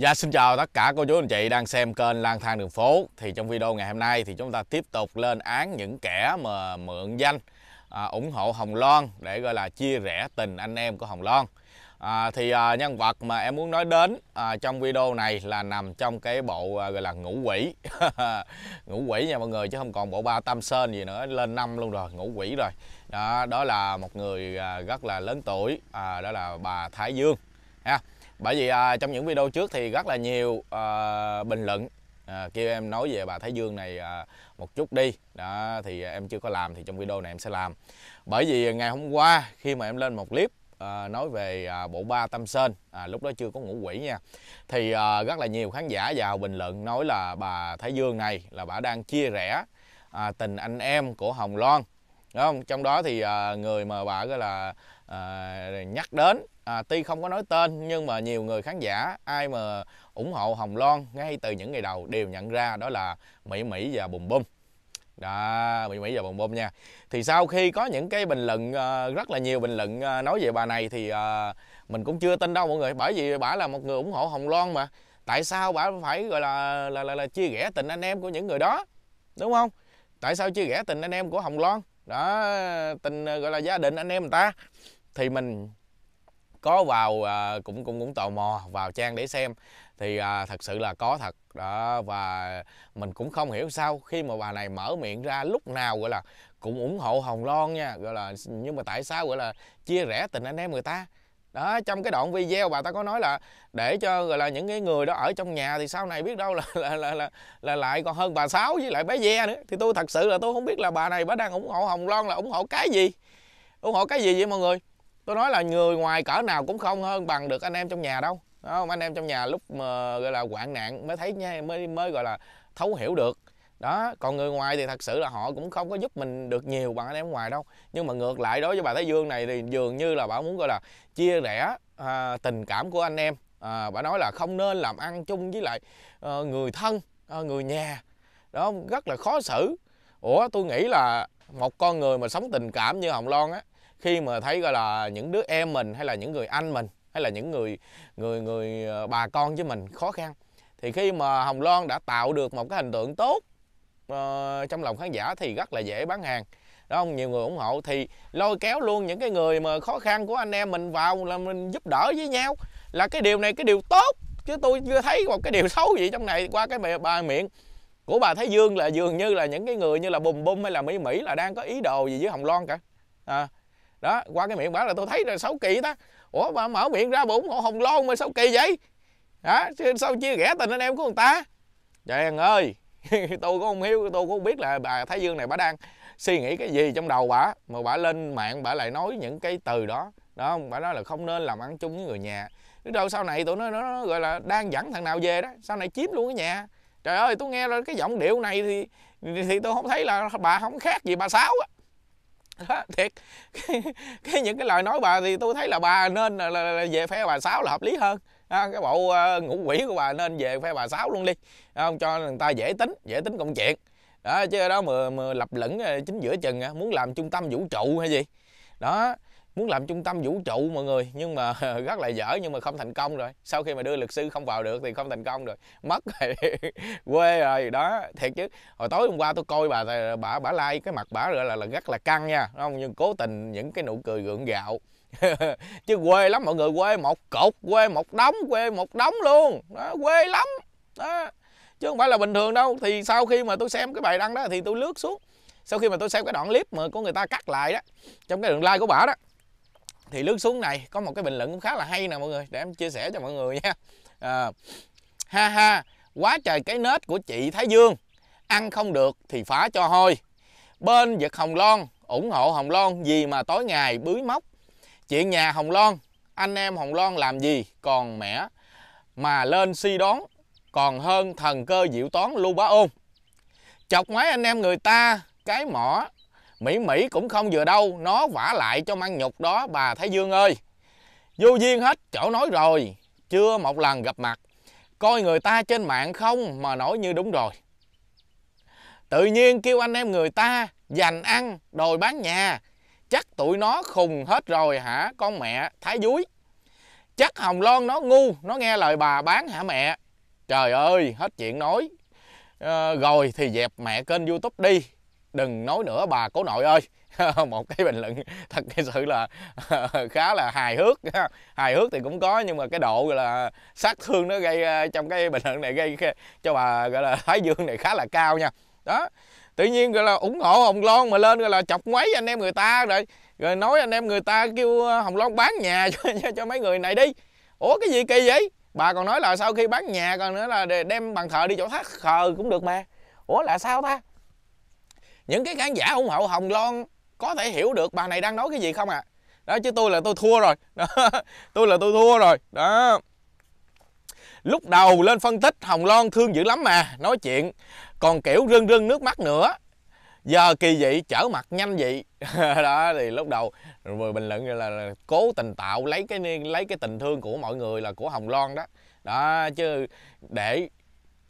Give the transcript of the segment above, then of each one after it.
Dạ xin chào tất cả cô chú anh chị đang xem kênh lang thang đường phố Thì trong video ngày hôm nay thì chúng ta tiếp tục lên án những kẻ mà mượn danh à, ủng hộ Hồng Loan Để gọi là chia rẽ tình anh em của Hồng Loan à, Thì à, nhân vật mà em muốn nói đến à, trong video này là nằm trong cái bộ à, gọi là ngũ quỷ Ngũ quỷ nha mọi người chứ không còn bộ ba tam sơn gì nữa Lên năm luôn rồi, ngũ quỷ rồi Đó, đó là một người à, rất là lớn tuổi à, Đó là bà Thái Dương ha bởi vì à, trong những video trước thì rất là nhiều à, bình luận à, kêu em nói về bà Thái Dương này à, một chút đi đó thì em chưa có làm thì trong video này em sẽ làm bởi vì ngày hôm qua khi mà em lên một clip à, nói về à, bộ ba Tâm Sơn à, lúc đó chưa có ngũ quỷ nha thì à, rất là nhiều khán giả vào bình luận nói là bà Thái Dương này là bà đang chia rẽ à, tình anh em của Hồng Loan đúng không trong đó thì à, người mà bà gọi là à, nhắc đến à, tuy không có nói tên nhưng mà nhiều người khán giả ai mà ủng hộ Hồng Loan ngay từ những ngày đầu đều nhận ra đó là Mỹ Mỹ và Bùm Bùm đó Mỹ Mỹ và Bùm Bùm nha thì sau khi có những cái bình luận ờ, rất là nhiều bình luận ờ, nói về bà này thì ờ, mình cũng chưa tin đâu mọi người bởi vì bà là một người ủng hộ Hồng Loan mà tại sao bà phải gọi là là, là, là chia rẽ tình anh em của những người đó đúng không tại sao chia rẽ tình anh em của Hồng Loan đó tình gọi là gia đình anh em người ta thì mình có vào à, cũng cũng cũng tò mò vào trang để xem thì à, thật sự là có thật đó và mình cũng không hiểu sao khi mà bà này mở miệng ra lúc nào gọi là cũng ủng hộ Hồng Loan nha gọi là nhưng mà tại sao gọi là chia rẽ tình anh em người ta đó trong cái đoạn video bà ta có nói là để cho gọi là những cái người đó ở trong nhà thì sau này biết đâu là là là là, là lại còn hơn bà sáu với lại bé ve nữa thì tôi thật sự là tôi không biết là bà này bà đang ủng hộ hồng loan là ủng hộ cái gì ủng hộ cái gì vậy mọi người tôi nói là người ngoài cỡ nào cũng không hơn bằng được anh em trong nhà đâu Đúng anh em trong nhà lúc mà gọi là hoạn nạn mới thấy nha mới mới gọi là thấu hiểu được đó còn người ngoài thì thật sự là họ cũng không có giúp mình được nhiều bằng anh em ngoài đâu nhưng mà ngược lại đối với bà thái dương này thì dường như là bà muốn gọi là chia rẽ à, tình cảm của anh em à, bà nói là không nên làm ăn chung với lại à, người thân à, người nhà đó rất là khó xử ủa tôi nghĩ là một con người mà sống tình cảm như hồng loan á khi mà thấy gọi là những đứa em mình hay là những người anh mình hay là những người người người ờ, bà con với mình khó khăn thì khi mà Hồng Loan đã tạo được một cái hình tượng tốt uh, trong lòng khán giả thì rất là dễ bán hàng đó không nhiều người ủng hộ thì lôi kéo luôn những cái người mà khó khăn của anh em mình vào là mình giúp đỡ với nhau là cái điều này cái điều tốt chứ tôi chưa thấy một cái điều xấu gì trong này qua cái bà, bà miệng của bà Thái Dương là dường như là những cái người như là bùm bùm hay là Mỹ Mỹ là đang có ý đồ gì với Hồng Loan cả à, đó qua cái miệng bà là tôi thấy là xấu kỳ ta ủa bà mở miệng ra bụng ủng hồng lôn mà xấu kỳ vậy đó chứ sao chia rẽ tình anh em của người ta trời ơi, tôi cũng không hiểu tôi cũng không biết là bà thái dương này bà đang suy nghĩ cái gì trong đầu bà mà bà lên mạng bà lại nói những cái từ đó đó bà nói là không nên làm ăn chung với người nhà biết đâu sau này tụi nó, nó, nó gọi là đang dẫn thằng nào về đó sau này chiếm luôn cái nhà trời ơi tôi nghe rồi cái giọng điệu này thì thì tôi không thấy là bà không khác gì bà sáu á đó thiệt cái, những cái lời nói bà thì tôi thấy là bà nên là, là, là về phe bà sáu là hợp lý hơn à, cái bộ uh, ngũ quỷ của bà nên về phe bà sáu luôn đi không cho người ta dễ tính dễ tính công chuyện đó chứ đó mà, mà lập lẫn ờ, chính giữa chừng muốn làm trung tâm vũ trụ hay gì đó muốn làm trung tâm vũ trụ mọi người nhưng mà rất là dở nhưng mà không thành công rồi sau khi mà đưa luật sư không vào được thì không thành công rồi mất rồi quê rồi đó thiệt chứ hồi tối hôm qua tôi coi bà bà bà like cái mặt bà rồi là, là rất là căng nha không nhưng cố tình những cái nụ cười gượng gạo chứ quê lắm mọi người quê một cột quê một đống quê một đống luôn đó, quê lắm đó chứ không phải là bình thường đâu thì sau khi mà tôi xem cái bài đăng đó thì tôi lướt xuống sau khi mà tôi xem cái đoạn clip mà của người ta cắt lại đó trong cái đường like của bà đó thì lướt xuống này có một cái bình luận cũng khá là hay nè mọi người để em chia sẻ cho mọi người nha à, ha ha quá trời cái nết của chị thái dương ăn không được thì phá cho hôi bên giật hồng loan ủng hộ hồng loan gì mà tối ngày bưới móc chuyện nhà hồng loan anh em hồng loan làm gì còn mẻ mà lên si đón còn hơn thần cơ diệu toán lưu bá ôn chọc ngoái anh em người ta cái mỏ Mỹ Mỹ cũng không vừa đâu Nó vả lại cho mang nhục đó bà Thái Dương ơi Vô duyên hết chỗ nói rồi Chưa một lần gặp mặt Coi người ta trên mạng không mà nói như đúng rồi Tự nhiên kêu anh em người ta Dành ăn đòi bán nhà Chắc tụi nó khùng hết rồi hả con mẹ Thái Dúi Chắc Hồng Loan nó ngu Nó nghe lời bà bán hả mẹ Trời ơi hết chuyện nói à, Rồi thì dẹp mẹ kênh youtube đi đừng nói nữa bà cố nội ơi một cái bình luận thật sự là khá là hài hước hài hước thì cũng có nhưng mà cái độ là sát thương nó gây ờ, trong cái bình luận này gây cho bà gọi là thái dương này khá là cao nha đó tự nhiên gọi là ủng hộ hồng loan mà lên gọi là chọc mấy anh em người ta rồi rồi nói anh em người ta kêu ờ, hồng loan bán nhà cho, cho mấy người này đi ủa cái gì kỳ vậy bà còn nói là sau khi bán nhà còn nữa là đem bàn thờ đi chỗ thác khờ cũng được mà ủa là sao ta những cái khán giả ủng hộ hồng loan có thể hiểu được bà này đang nói cái gì không ạ à? đó chứ tôi là tôi thua rồi đó. tôi là tôi thua rồi đó lúc đầu lên phân tích hồng loan thương dữ lắm mà nói chuyện còn kiểu rưng rưng nước mắt nữa giờ kỳ dị trở mặt nhanh vậy đó thì lúc đầu vừa bình luận là, là cố tình tạo lấy cái lấy cái tình thương của mọi người là của hồng loan đó đó chứ để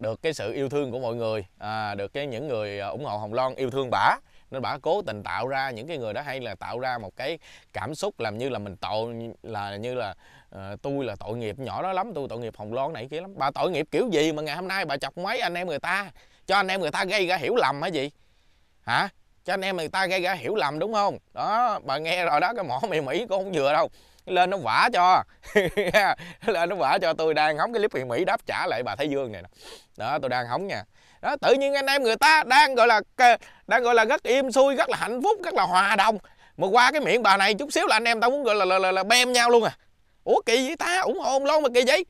được cái sự yêu thương của mọi người à, được cái những người à, ủng hộ hồng loan yêu thương bả nên bả cố tình tạo ra những cái người đó hay là tạo ra một cái cảm xúc làm như là mình tội là như là uh, tôi là tội nghiệp nhỏ đó lắm tôi tội nghiệp hồng loan này kia lắm bà tội nghiệp kiểu gì mà ngày hôm nay bà chọc mấy anh em người ta cho anh em người ta gây ra hiểu lầm hả gì hả cho anh em người ta gây ra hiểu lầm đúng không đó bà nghe rồi đó cái mỏ mì mỹ cũng không vừa đâu lên nó vả cho lên nó vả cho tôi đang hóng cái clip Hiền mỹ đáp trả lại bà thái dương này đó tôi đang hóng nha đó tự nhiên anh em người ta đang gọi là đang gọi là rất im xuôi rất là hạnh phúc rất là hòa đồng mà qua cái miệng bà này chút xíu là anh em tao muốn gọi là là, là, là bem nhau luôn à ủa kỳ vậy ta ủng hộ luôn mà kỳ vậy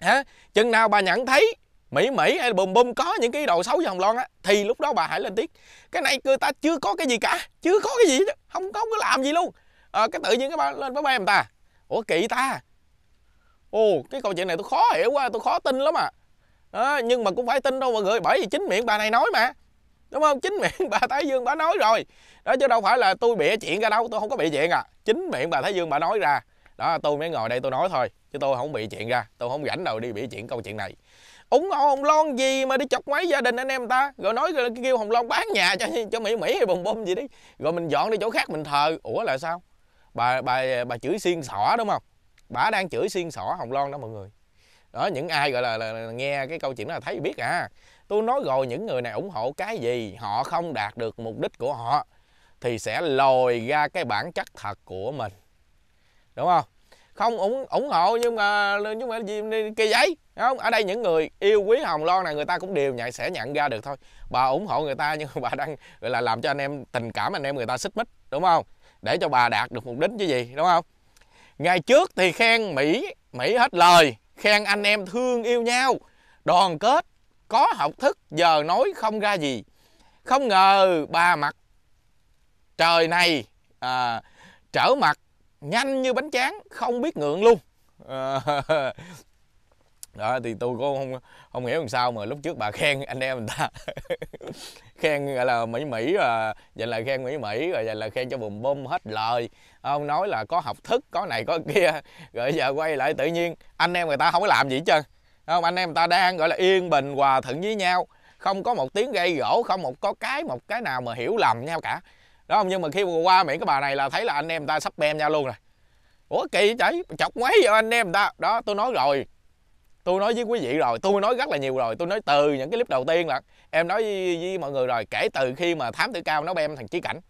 hả chừng nào bà nhận thấy mỹ mỹ hay bùm bùm có những cái đồ xấu với hồng loan á thì lúc đó bà hãy lên tiếng cái này người ta chưa có cái gì cả chưa có cái gì hết. không có làm gì luôn à, cái tự nhiên cái ba lên bấm em ta ủa kỳ ta ồ cái câu chuyện này tôi khó hiểu quá tôi khó tin lắm à đó, nhưng mà cũng phải tin đâu mọi người bởi vì chính miệng bà này nói mà đúng không chính miệng bà thái dương bà nói rồi đó chứ đâu phải là tôi bịa chuyện ra đâu tôi không có bị chuyện à chính miệng bà thái dương bà nói ra đó tôi mới ngồi đây tôi nói thôi chứ tôi không bị chuyện ra tôi không rảnh đâu đi bị chuyện câu chuyện này ủng hộ hồng loan gì mà đi chọc máy gia đình anh em ta rồi nói rồi kêu hồng loan bán nhà cho cho mỹ mỹ hay bồng bông gì đi rồi mình dọn đi chỗ khác mình thờ ủa là sao bà bà bà chửi xiên xỏ đúng không bà đang chửi xiên xỏ hồng loan đó mọi người đó những ai gọi là, là, là nghe cái câu chuyện đó là thấy biết à tôi nói rồi những người này ủng hộ cái gì họ không đạt được mục đích của họ thì sẽ lòi ra cái bản chất thật của mình đúng không không ủng ủng hộ nhưng mà nhưng mà gì kia giấy không ở đây những người yêu quý hồng loan này người ta cũng đều nhận sẽ nhận ra được thôi bà ủng hộ người ta nhưng mà bà đang gọi là làm cho anh em tình cảm anh em người ta xích mích đúng không để cho bà đạt được mục đích chứ gì đúng không ngày trước thì khen mỹ mỹ hết lời khen anh em thương yêu nhau đoàn kết có học thức giờ nói không ra gì không ngờ bà mặt trời này à, trở mặt nhanh như bánh tráng không biết ngượng luôn à, đó thì tôi cũng không không hiểu làm sao mà lúc trước bà khen anh em người ta khen gọi là mỹ mỹ rồi à, dành lời khen mỹ mỹ rồi dành lời khen cho bùm bum hết lời ông nói là có học thức có này có kia rồi giờ quay lại tự nhiên anh em người ta không có làm gì hết trơn không anh em người ta đang gọi là yên bình hòa thuận với nhau không có một tiếng gây gỗ không một có cái một cái nào mà hiểu lầm nhau cả đó không nhưng mà khi mà qua miệng cái bà này là thấy là anh em người ta sắp bem nhau luôn rồi ủa kỳ vậy chọc mấy giờ anh em người ta đó tôi nói rồi tôi nói với quý vị rồi tôi nói rất là nhiều rồi tôi nói từ những cái clip đầu tiên là em nói với, với mọi người rồi kể từ khi mà thám tử cao nó em thằng chí cảnh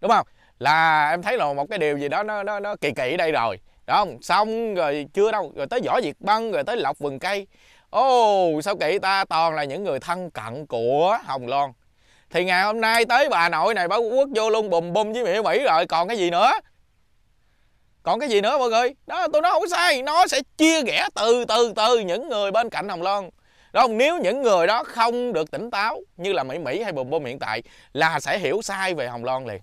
đúng không là em thấy là một cái điều gì đó nó nó, nó kỳ kỳ ở đây rồi đúng không xong rồi chưa đâu rồi tới võ diệt băng rồi tới lộc vườn cây ô oh, sao kỳ ta toàn là những người thân cận của hồng loan thì ngày hôm nay tới bà nội này báo quốc vô luôn bùm bùm với mỹ mỹ rồi còn cái gì nữa còn cái gì nữa mọi người đó tôi nói không sai nó sẽ chia rẽ từ từ từ những người bên cạnh hồng loan đúng không nếu những người đó không được tỉnh táo như là mỹ mỹ hay bùm bùm hiện tại là sẽ hiểu sai về hồng loan liền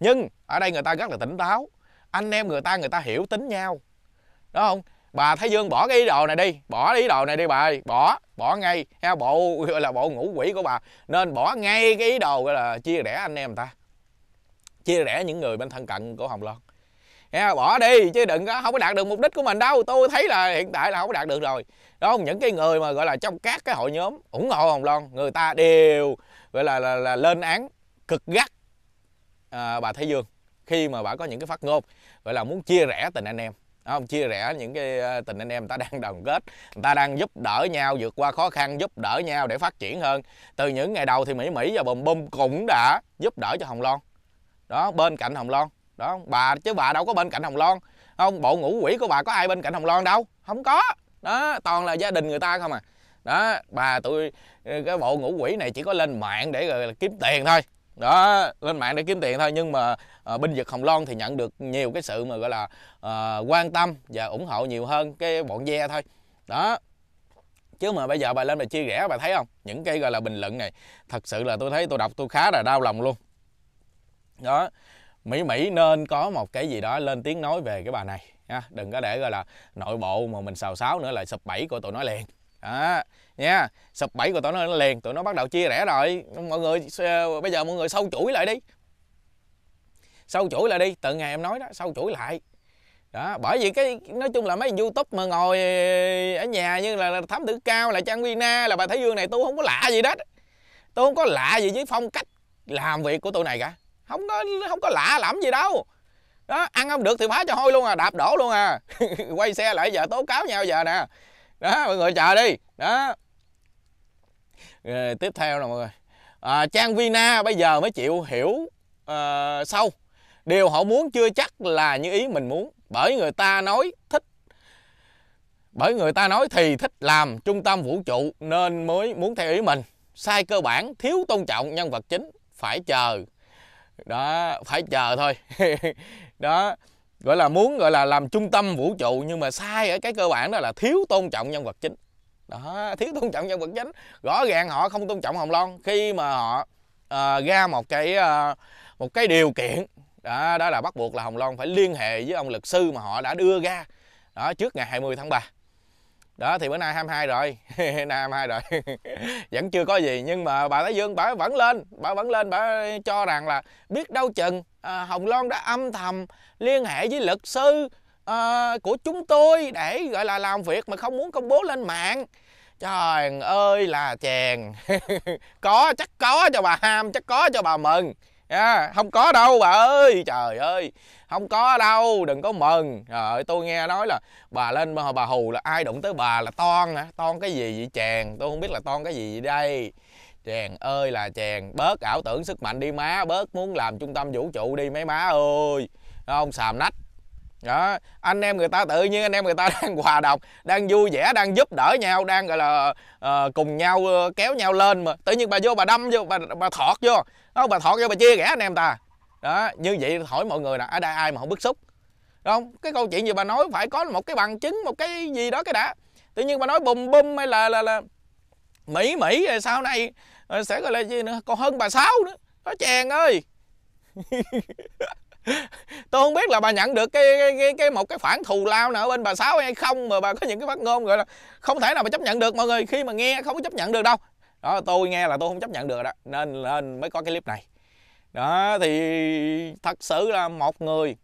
nhưng ở đây người ta rất là tỉnh táo anh em người ta người ta hiểu tính nhau đúng không bà thái dương bỏ cái ý đồ này đi bỏ cái ý đồ này đi bà ơi bỏ bỏ ngay ha bộ gọi là bộ ngũ quỷ của bà nên bỏ ngay cái ý đồ gọi là chia rẽ anh em ta chia rẽ những người bên thân cận của hồng loan yeah, à, bỏ đi chứ đừng có không có đạt được mục đích của mình đâu tôi thấy là hiện tại là không có đạt được rồi đó những cái người mà gọi là trong các cái hội nhóm ủng hộ hồng loan người ta đều gọi là là, là lên án cực gắt à, bà thái dương khi mà bà có những cái phát ngôn gọi là muốn chia rẽ tình anh em không chia rẽ những cái ờ, tình anh em ta đang đồng kết người ta đang giúp đỡ nhau vượt qua khó khăn giúp đỡ nhau để phát triển hơn từ những ngày đầu thì mỹ mỹ và bùm bùm cũng đã giúp đỡ cho hồng loan đó bên cạnh hồng loan đó không bà chứ bà đâu có bên cạnh hồng loan không bộ ngũ quỷ của bà có ai bên cạnh hồng loan đâu không có đó toàn là gia đình người ta không à đó bà tôi cái bộ ngũ quỷ này chỉ có lên mạng để rồi kiếm tiền thôi đó lên mạng để kiếm tiền thôi nhưng mà à, ờ, binh vực hồng loan thì nhận được nhiều cái sự mà gọi là à, quan tâm và ủng hộ nhiều hơn cái bọn ve thôi đó chứ mà bây giờ bà lên bà chia rẽ bà thấy không những cái gọi là bình luận này thật sự là tôi thấy tôi đọc tôi khá là đau lòng luôn đó Mỹ Mỹ nên có một cái gì đó lên tiếng nói về cái bà này nha. Đừng có để gọi là nội bộ mà mình xào xáo nữa là sập bẫy của tụi nó liền. Đó, nha. sập bẫy của tụi nó liền, tụi nó bắt đầu chia rẽ rồi. Mọi người ờ, bây giờ mọi người sâu chuỗi lại đi. Sâu chuỗi lại đi, từ ngày em nói đó, sâu chuỗi lại. Đó, bởi vì cái nói chung là mấy YouTube mà ngồi ở nhà như là, là Thám Tử Cao, là Trang Quy Na, là bà Thái Dương này tôi không có lạ gì đó. Tôi không có lạ gì với phong cách làm việc của tụi này cả không có không có lạ lẫm gì đâu đó ăn không được thì phá cho hôi luôn à đạp đổ luôn à quay xe lại giờ tố cáo nhau giờ nè đó mọi người chờ đi đó rồi, tiếp theo nè mọi người à, trang vina bây giờ mới chịu hiểu uh, sâu điều họ muốn chưa chắc là như ý mình muốn bởi người ta nói thích bởi người ta nói thì thích làm trung tâm vũ trụ nên mới muốn theo ý mình sai cơ bản thiếu tôn trọng nhân vật chính phải chờ đó phải chờ thôi đó gọi là muốn gọi là làm trung tâm vũ trụ nhưng mà sai ở cái cơ bản đó là thiếu tôn trọng nhân vật chính đó thiếu tôn trọng nhân vật chính rõ ràng họ không tôn trọng hồng loan khi mà họ uh, ra một cái uh, một cái điều kiện đó đó là bắt buộc là hồng loan phải liên hệ với ông luật sư mà họ đã đưa ra đó trước ngày 20 tháng 3 đó thì bữa nay 22 rồi nay 22 rồi vẫn chưa có gì nhưng mà bà Thái Dương bà vẫn lên bà vẫn lên bà cho rằng là biết đâu chừng à, Hồng Loan đã âm thầm liên hệ với luật sư à, của chúng tôi để gọi là làm việc mà không muốn công bố lên mạng trời ơi là chèn có chắc có cho bà ham chắc có cho bà mừng yeah, dạ, không có đâu bà ơi trời ơi không có đâu đừng có mừng rồi tôi nghe nói là bà lên bà, bà hù là ai đụng tới bà là toan hả toan cái gì vậy chàng tôi không biết là toan cái gì vậy đây chàng ơi là chàng bớt ảo tưởng sức mạnh đi má bớt muốn làm trung tâm vũ trụ đi mấy má ơi không xàm nách đó anh em người ta tự nhiên anh em người ta đang hòa đồng đang vui vẻ đang giúp đỡ nhau đang gọi là uh, cùng nhau uh, kéo nhau lên mà tự nhiên bà vô bà đâm vô bà, bà thọt vô đó, bà thọt vô bà chia rẽ anh em ta đó như vậy hỏi mọi người là ở đây ai mà không bức xúc đúng không cái câu chuyện gì bà nói phải có một cái bằng chứng một cái gì đó cái đã tự nhiên bà nói bùm bùm hay là là là mỹ mỹ rồi sau này ờ, sẽ gọi là gì nữa còn hơn bà sáu nữa nó chèn ơi tôi không biết là bà nhận được cái cái cái, cái một cái khoản thù lao nào ở bên bà sáu hay không mà bà có những cái phát ngôn gọi là không thể nào mà chấp nhận được mọi người khi mà nghe không có chấp nhận được đâu đó tôi nghe là tôi không chấp nhận được đó nên nên mới có cái clip này đó thì thật sự là một người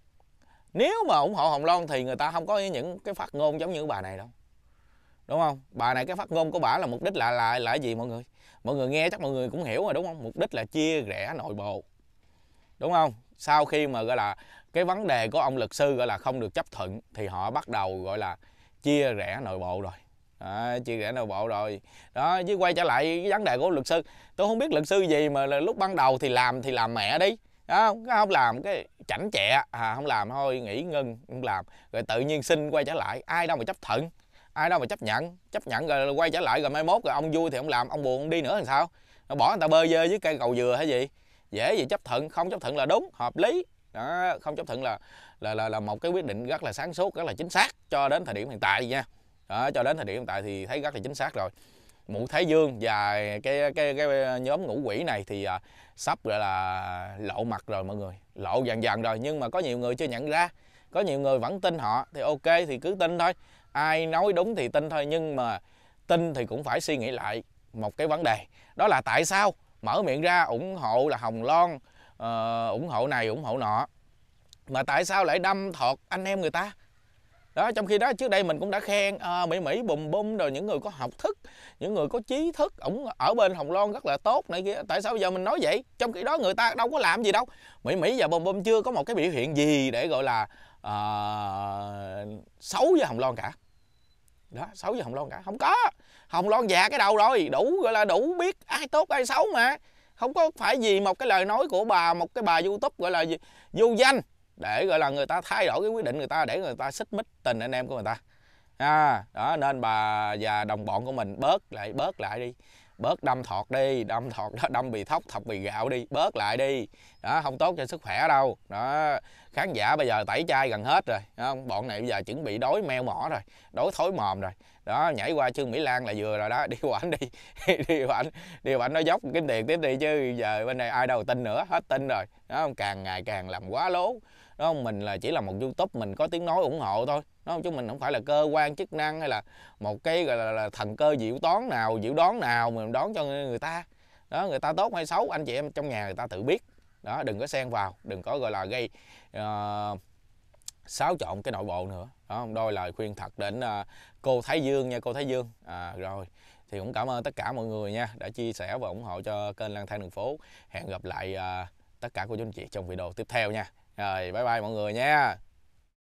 nếu mà ủng hộ hồng loan thì người ta không có những cái phát ngôn giống như bà này đâu đúng không bà này cái phát ngôn của bà là mục đích là là là gì mọi người mọi người nghe chắc mọi người cũng hiểu rồi đúng không mục đích là chia rẽ nội bộ đúng không sau khi mà gọi là cái vấn đề của ông luật sư gọi là không được chấp thuận thì họ bắt đầu gọi là chia rẽ nội bộ rồi à, chia rẽ nội bộ rồi đó chứ quay trở lại cái vấn đề của luật sư tôi không biết luật sư gì mà là lúc ban đầu thì làm thì làm mẹ đi đó, không làm cái chảnh chẹ à, không làm thôi nghỉ ngưng không làm rồi tự nhiên xin quay trở lại ai đâu mà chấp thuận ai đâu mà chấp nhận chấp nhận rồi quay trở lại rồi mai mốt rồi ông vui thì ông làm ông buồn ông đi nữa thì sao nó bỏ người ta bơ dơ với cây cầu dừa hay gì dễ gì chấp thuận không chấp thuận là đúng hợp lý đó không chấp thuận là là là, là một cái quyết định rất là sáng suốt rất là chính xác cho đến thời điểm hiện tại nha đó, cho đến thời điểm hiện tại thì thấy rất là chính xác rồi mũ thái dương và cái cái cái nhóm ngũ quỷ này thì à, sắp gọi là lộ mặt rồi mọi người lộ dần dần rồi nhưng mà có nhiều người chưa nhận ra có nhiều người vẫn tin họ thì ok thì cứ tin thôi ai nói đúng thì tin thôi nhưng mà tin thì cũng phải suy nghĩ lại một cái vấn đề đó là tại sao mở miệng ra ủng hộ là hồng loan uh, ủng hộ này ủng hộ nọ mà tại sao lại đâm thọt anh em người ta đó trong khi đó trước đây mình cũng đã khen à, mỹ mỹ bùm bum rồi những người có học thức những người có trí thức ổng ở bên hồng loan rất là tốt này kia tại sao giờ mình nói vậy trong khi đó người ta đâu có làm gì đâu mỹ mỹ và bùm bum chưa có một cái biểu hiện gì để gọi là à, xấu với hồng loan cả đó xấu với hồng loan cả không có hồng loan già cái đầu rồi đủ gọi là đủ biết ai tốt ai xấu mà không có phải vì một cái lời nói của bà một cái bà youtube gọi là gì vô danh để gọi là người ta thay đổi cái quyết định người ta để người ta xích mích tình anh em của người ta à, đó nên bà và đồng bọn của mình bớt lại bớt lại đi bớt đâm thọt đi đâm thọt đó đâm bị thóc thọc bị gạo đi bớt lại đi đó không tốt cho sức khỏe đâu đó khán giả bây giờ tẩy chai gần hết rồi đó, bọn này bây giờ chuẩn bị đói meo mỏ rồi đói thối mòm rồi đó nhảy qua trương mỹ lan là vừa rồi đó đi qua ảnh đi đi qua ảnh đi qua ảnh nó dốc kiếm tiền tiếp đi chứ giờ bên này ai đâu tin nữa hết tin rồi đó càng ngày càng làm quá lố đúng không mình là chỉ là một youtube mình có tiếng nói ủng hộ thôi đúng không chứ mình không phải là cơ quan chức năng hay là một cái gọi là, là thần cơ diệu toán nào diệu đoán nào mình đoán cho người ta đó người ta tốt hay xấu anh chị em trong nhà người ta tự biết đó đừng có xen vào đừng có gọi là gây uh, xáo trộn cái nội bộ nữa đó không đôi lời khuyên thật đến uh, cô thái dương nha cô thái dương à, rồi thì cũng cảm ơn tất cả mọi người nha đã chia sẻ và ủng hộ cho kênh lang thang đường phố hẹn gặp lại uh, tất cả cô chú anh chị trong video tiếp theo nha rồi bye bye mọi người nha